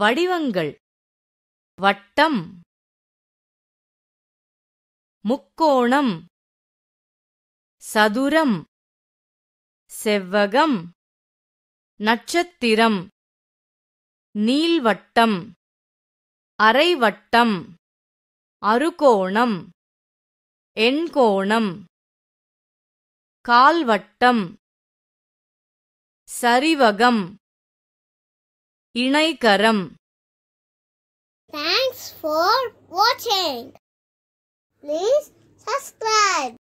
வடிவங்கள் வட்டம் முக்கோணம் சதுரம் செவ்வகம் நட்சத்திரம் நீள்வட்டம் அரைவட்டம் அறுகோணம் எண்கோணம் கால்வட்டம் சரிவகம் இணைக்கரம் Thanks for watching. Please